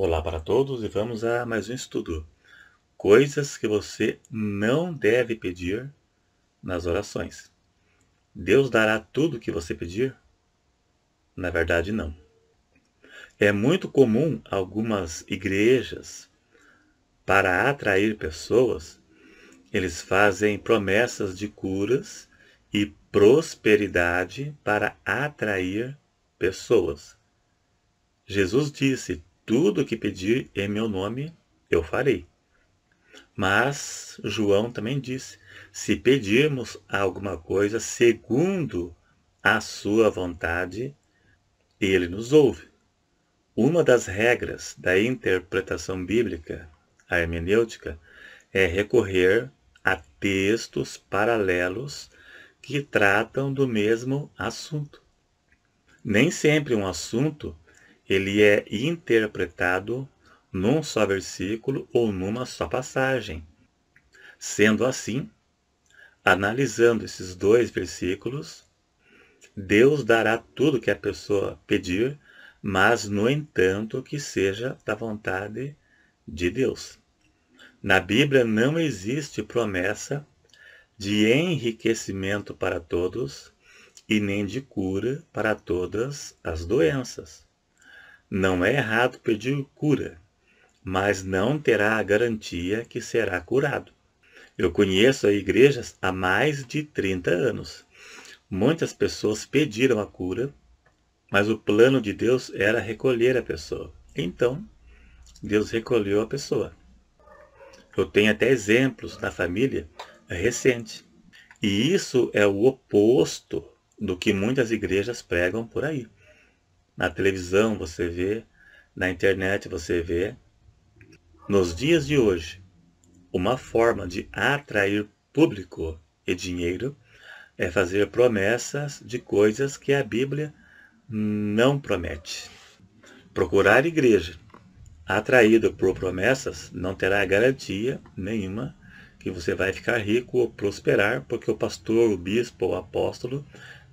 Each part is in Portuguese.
Olá para todos e vamos a mais um estudo. Coisas que você não deve pedir nas orações. Deus dará tudo o que você pedir? Na verdade, não. É muito comum algumas igrejas, para atrair pessoas, eles fazem promessas de curas e prosperidade para atrair pessoas. Jesus disse: tudo o que pedir em meu nome eu farei. Mas João também disse: se pedirmos alguma coisa segundo a sua vontade, ele nos ouve. Uma das regras da interpretação bíblica, a hermenêutica, é recorrer a textos paralelos que tratam do mesmo assunto. Nem sempre um assunto ele é interpretado num só versículo ou numa só passagem. Sendo assim, analisando esses dois versículos, Deus dará tudo que a pessoa pedir, mas, no entanto, que seja da vontade de Deus. Na Bíblia não existe promessa de enriquecimento para todos e nem de cura para todas as doenças. Não é errado pedir cura, mas não terá a garantia que será curado. Eu conheço igrejas há mais de 30 anos. Muitas pessoas pediram a cura, mas o plano de Deus era recolher a pessoa. Então, Deus recolheu a pessoa. Eu tenho até exemplos da família recente. E isso é o oposto do que muitas igrejas pregam por aí na televisão você vê, na internet você vê. Nos dias de hoje, uma forma de atrair público e dinheiro é fazer promessas de coisas que a Bíblia não promete. Procurar igreja atraído por promessas não terá garantia nenhuma que você vai ficar rico ou prosperar, porque o pastor, o bispo, o apóstolo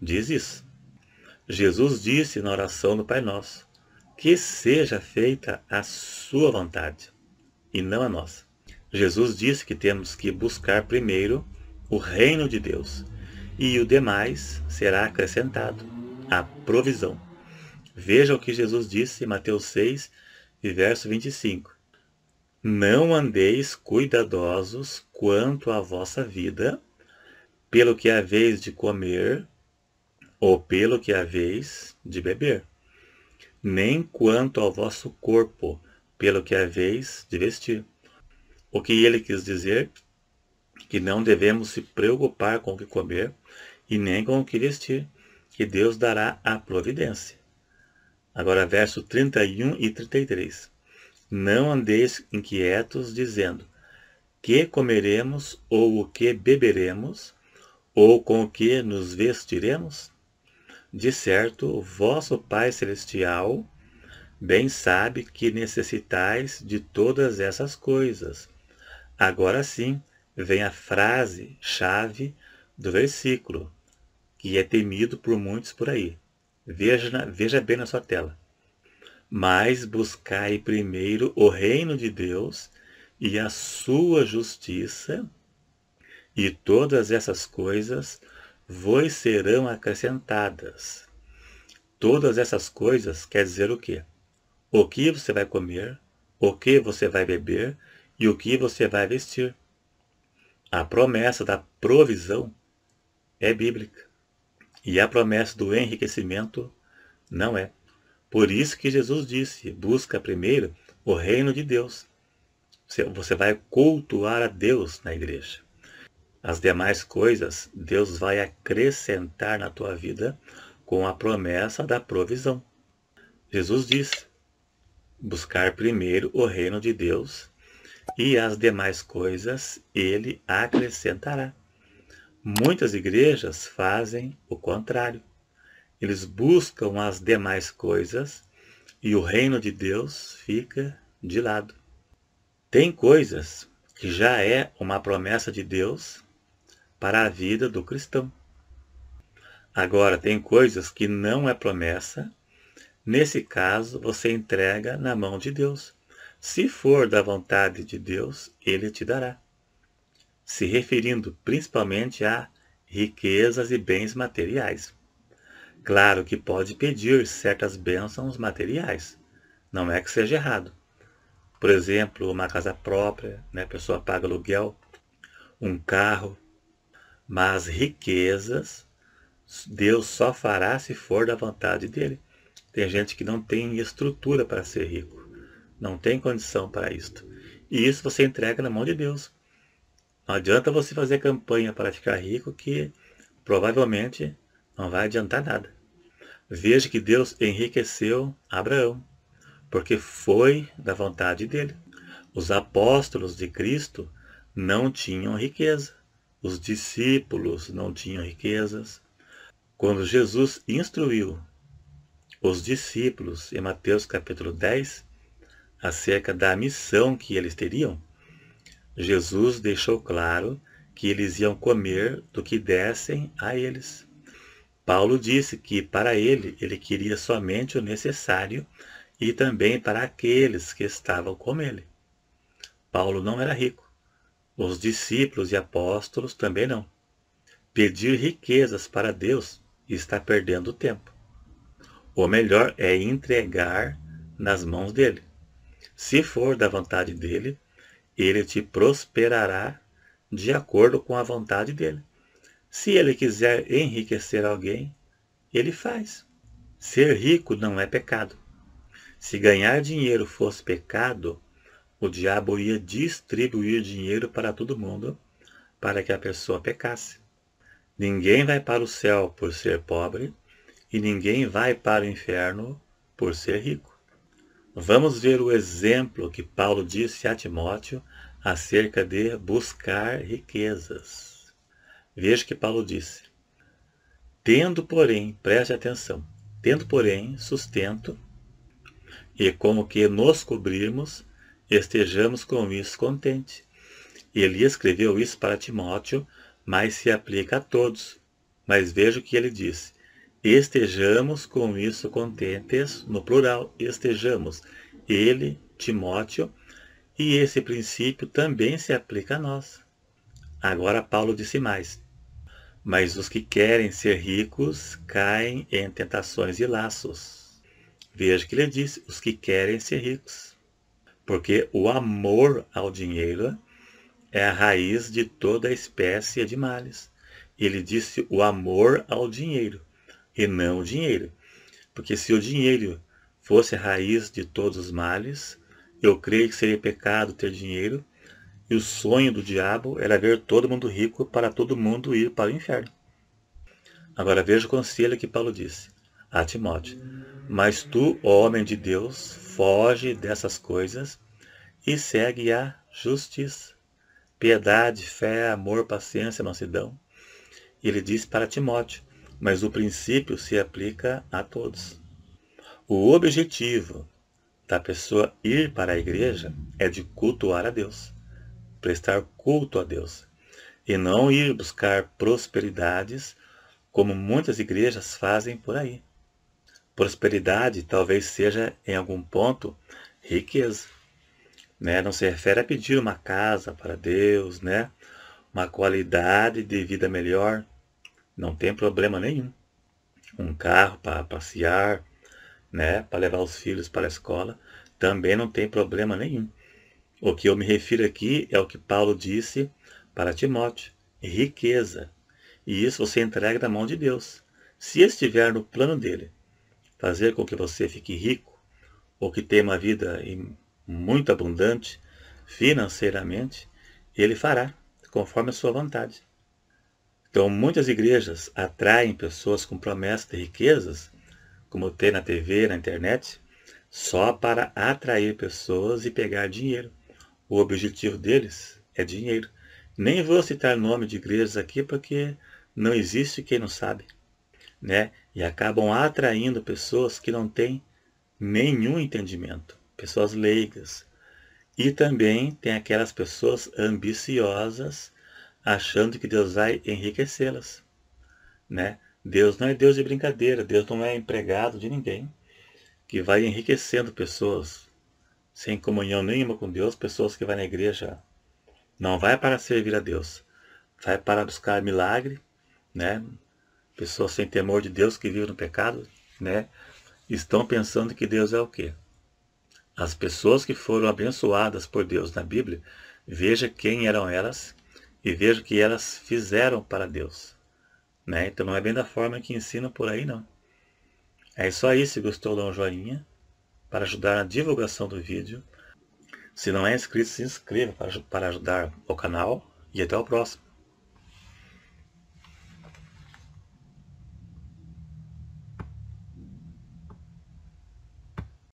diz isso. Jesus disse na oração do Pai Nosso, que seja feita a sua vontade e não a nossa. Jesus disse que temos que buscar primeiro o reino de Deus e o demais será acrescentado, a provisão. Veja o que Jesus disse em Mateus 6, verso 25. Não andeis cuidadosos quanto à vossa vida, pelo que haveis de comer ou pelo que haveis de beber, nem quanto ao vosso corpo, pelo que haveis de vestir. O que ele quis dizer que não devemos se preocupar com o que comer e nem com o que vestir, que Deus dará a providência. Agora, verso 31 e 33. Não andeis inquietos, dizendo: Que comeremos, ou o que beberemos, ou com o que nos vestiremos? De certo, vosso Pai Celestial bem sabe que necessitais de todas essas coisas. Agora sim, vem a frase chave do versículo, que é temido por muitos por aí. Veja, veja bem na sua tela. Mas buscai primeiro o reino de Deus e a sua justiça, e todas essas coisas vos serão acrescentadas. Todas essas coisas quer dizer o quê? O que você vai comer, o que você vai beber e o que você vai vestir. A promessa da provisão é bíblica e a promessa do enriquecimento não é. Por isso que Jesus disse: busca primeiro o reino de Deus. Você vai cultuar a Deus na igreja. As demais coisas Deus vai acrescentar na tua vida com a promessa da provisão. Jesus diz: buscar primeiro o reino de Deus e as demais coisas ele acrescentará. Muitas igrejas fazem o contrário. Eles buscam as demais coisas e o reino de Deus fica de lado. Tem coisas que já é uma promessa de Deus para a vida do cristão. Agora, tem coisas que não é promessa. Nesse caso, você entrega na mão de Deus. Se for da vontade de Deus, ele te dará. Se referindo principalmente a riquezas e bens materiais. Claro que pode pedir certas bênçãos materiais. Não é que seja errado. Por exemplo, uma casa própria, né? a pessoa paga aluguel, um carro, mas riquezas Deus só fará se for da vontade dele. Tem gente que não tem estrutura para ser rico, não tem condição para isto. E isso você entrega na mão de Deus. Não adianta você fazer campanha para ficar rico que provavelmente não vai adiantar nada. Veja que Deus enriqueceu Abraão, porque foi da vontade dele. Os apóstolos de Cristo não tinham riqueza. Os discípulos não tinham riquezas. Quando Jesus instruiu os discípulos em Mateus capítulo 10 acerca da missão que eles teriam, Jesus deixou claro que eles iam comer do que dessem a eles. Paulo disse que para ele ele queria somente o necessário e também para aqueles que estavam com ele. Paulo não era rico. Os discípulos e apóstolos também não. Pedir riquezas para Deus está perdendo tempo. O melhor é entregar nas mãos dele. Se for da vontade dele, ele te prosperará de acordo com a vontade dele. Se ele quiser enriquecer alguém, ele faz. Ser rico não é pecado. Se ganhar dinheiro fosse pecado, o diabo ia distribuir dinheiro para todo mundo para que a pessoa pecasse. Ninguém vai para o céu por ser pobre e ninguém vai para o inferno por ser rico. Vamos ver o exemplo que Paulo disse a Timóteo acerca de buscar riquezas. Veja que Paulo disse: Tendo, porém, preste atenção, tendo, porém, sustento, e como que nos cobrirmos estejamos com isso contente. Ele escreveu isso para Timóteo, mas se aplica a todos. Mas veja o que ele disse. Estejamos com isso contentes, no plural, estejamos. Ele, Timóteo, e esse princípio também se aplica a nós. Agora Paulo disse mais. Mas os que querem ser ricos caem em tentações e laços. Veja o que ele disse, os que querem ser ricos porque o amor ao dinheiro é a raiz de toda espécie de males. Ele disse o amor ao dinheiro e não o dinheiro. Porque se o dinheiro fosse a raiz de todos os males, eu creio que seria pecado ter dinheiro, e o sonho do diabo era ver todo mundo rico para todo mundo ir para o inferno. Agora veja o conselho que Paulo disse a Timóteo: Mas tu, ó homem de Deus, foge dessas coisas e segue a justiça, piedade, fé, amor, paciência, mansidão. ele diz para Timóteo, mas o princípio se aplica a todos. O objetivo da pessoa ir para a igreja é de cultuar a Deus, prestar culto a Deus, e não ir buscar prosperidades como muitas igrejas fazem por aí. Prosperidade talvez seja, em algum ponto, riqueza. Né? Não se refere a pedir uma casa para Deus, né? uma qualidade de vida melhor. Não tem problema nenhum. Um carro para passear, né? para levar os filhos para a escola, também não tem problema nenhum. O que eu me refiro aqui é o que Paulo disse para Timóteo: riqueza. E isso você entrega na mão de Deus, se estiver no plano dele fazer com que você fique rico ou que tenha uma vida muito abundante financeiramente, ele fará, conforme a sua vontade. Então, muitas igrejas atraem pessoas com promessas de riquezas, como tem na TV, na internet, só para atrair pessoas e pegar dinheiro. O objetivo deles é dinheiro. Nem vou citar nome de igrejas aqui porque não existe quem não sabe, né? e acabam atraindo pessoas que não têm nenhum entendimento, pessoas leigas. E também tem aquelas pessoas ambiciosas achando que Deus vai enriquecê-las, né? Deus não é Deus de brincadeira, Deus não é empregado de ninguém que vai enriquecendo pessoas sem comunhão nenhuma com Deus, pessoas que vão na igreja não vai para servir a Deus, vai para buscar milagre, né? pessoas sem temor de Deus que vivem no pecado, né, estão pensando que Deus é o quê? As pessoas que foram abençoadas por Deus na Bíblia, veja quem eram elas e veja o que elas fizeram para Deus. Né? Então não é bem da forma que ensinam por aí, não. É isso aí, se gostou dá um joinha para ajudar na divulgação do vídeo. Se não é inscrito, se inscreva para ajudar o canal e até o próximo.